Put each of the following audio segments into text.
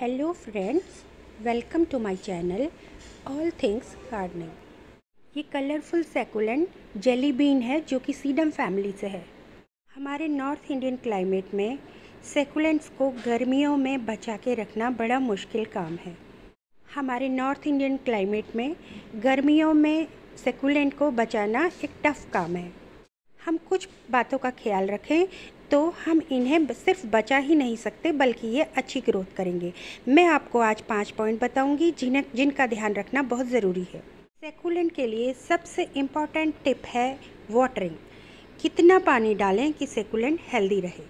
hello friends welcome to my channel all things gardening ये colourful succulent jelly bean है जो कि sedum family से है हमारे नॉर्थ इंडियन क्लाइमेट में सेकुलेंट्स को गर्मियों में बचा के रखना बड़ा मुश्किल काम है हमारे नॉर्थ इंडियन क्लाइमेट में गर्मियों में सेकुलेंट को बचाना एक टफ़ काम है हम कुछ बातों का ख्याल रखें तो हम इन्हें सिर्फ बचा ही नहीं सकते बल्कि ये अच्छी ग्रोथ करेंगे मैं आपको आज पाँच पॉइंट बताऊँगी जिन्हें जिनका ध्यान रखना बहुत ज़रूरी है सेकुलेंट के लिए सबसे इम्पॉर्टेंट टिप है वाटरिंग कितना पानी डालें कि सेकुलेंट हेल्दी रहे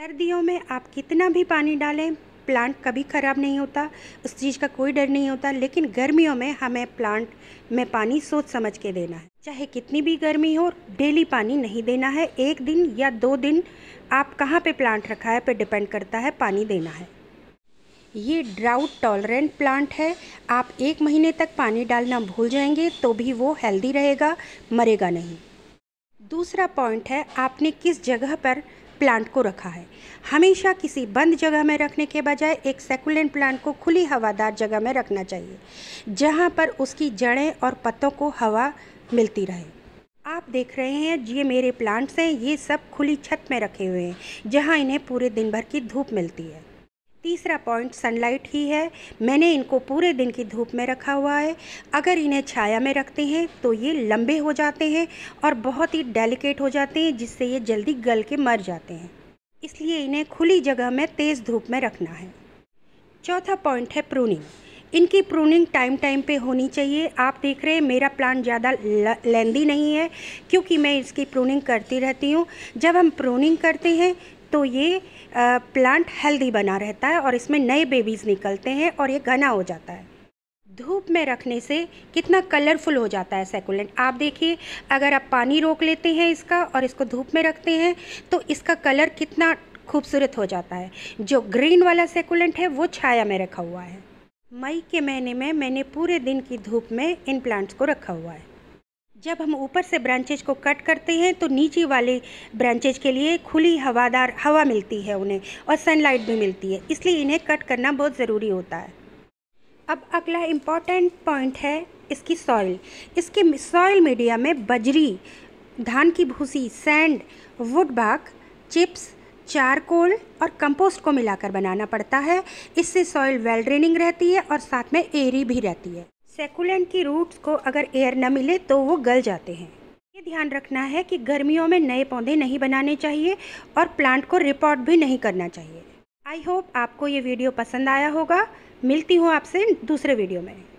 सर्दियों में आप कितना भी पानी डालें प्लांट कभी ख़राब नहीं होता उस चीज़ का कोई डर नहीं होता लेकिन गर्मियों में हमें प्लांट में पानी सोच समझ के देना है चाहे कितनी भी गर्मी हो डेली पानी नहीं देना है एक दिन या दो दिन आप कहाँ पे प्लांट रखा है पे डिपेंड करता है पानी देना है ये ड्राउट टॉलरेंट प्लांट है आप एक महीने तक पानी डालना भूल जाएंगे तो भी वो हेल्दी रहेगा मरेगा नहीं दूसरा पॉइंट है आपने किस जगह पर प्लांट को रखा है हमेशा किसी बंद जगह में रखने के बजाय एक सेकुलेंट प्लांट को खुली हवादार जगह में रखना चाहिए जहाँ पर उसकी जड़ें और पत्तों को हवा मिलती रहे आप देख रहे हैं ये मेरे प्लांट्स हैं ये सब खुली छत में रखे हुए हैं जहाँ इन्हें पूरे दिन भर की धूप मिलती है तीसरा पॉइंट सनलाइट ही है मैंने इनको पूरे दिन की धूप में रखा हुआ है अगर इन्हें छाया में रखते हैं तो ये लंबे हो जाते हैं और बहुत ही डेलिकेट हो जाते हैं जिससे ये जल्दी गल के मर जाते हैं इसलिए इन्हें खुली जगह में तेज़ धूप में रखना है चौथा पॉइंट है प्रूनिंग इनकी प्रूनिंग टाइम टाइम पे होनी चाहिए आप देख रहे हैं मेरा प्लांट ज़्यादा लेंदी नहीं है क्योंकि मैं इसकी प्रूनिंग करती रहती हूँ जब हम प्रूनिंग करते हैं तो ये प्लांट हेल्दी बना रहता है और इसमें नए बेबीज़ निकलते हैं और ये घना हो जाता है धूप में रखने से कितना कलरफुल हो जाता है सेकुलेंट आप देखिए अगर आप पानी रोक लेते हैं इसका और इसको धूप में रखते हैं तो इसका कलर कितना खूबसूरत हो जाता है जो ग्रीन वाला सेकुलेंट है वो छाया में रखा हुआ है मई के महीने में मैंने पूरे दिन की धूप में इन प्लांट्स को रखा हुआ है जब हम ऊपर से ब्रांचेज को कट करते हैं तो नीचे वाले ब्रांचेज के लिए खुली हवादार हवा मिलती है उन्हें और सनलाइट भी मिलती है इसलिए इन्हें कट करना बहुत ज़रूरी होता है अब अगला इम्पॉर्टेंट पॉइंट है इसकी सॉइल इसके सॉइल मीडिया में बजरी धान की भूसी sand wood bark chips charcoal और कंपोस्ट को मिलाकर बनाना पड़ता है इससे सॉइल वेल ड्रेनिंग रहती है और साथ में एरी भी रहती है सेकुलेंट की रूट्स को अगर एयर न मिले तो वो गल जाते हैं ये ध्यान रखना है कि गर्मियों में नए पौधे नहीं बनाने चाहिए और प्लांट को रिपोर्ट भी नहीं करना चाहिए आई होप आपको ये वीडियो पसंद आया होगा मिलती हूँ आपसे दूसरे वीडियो में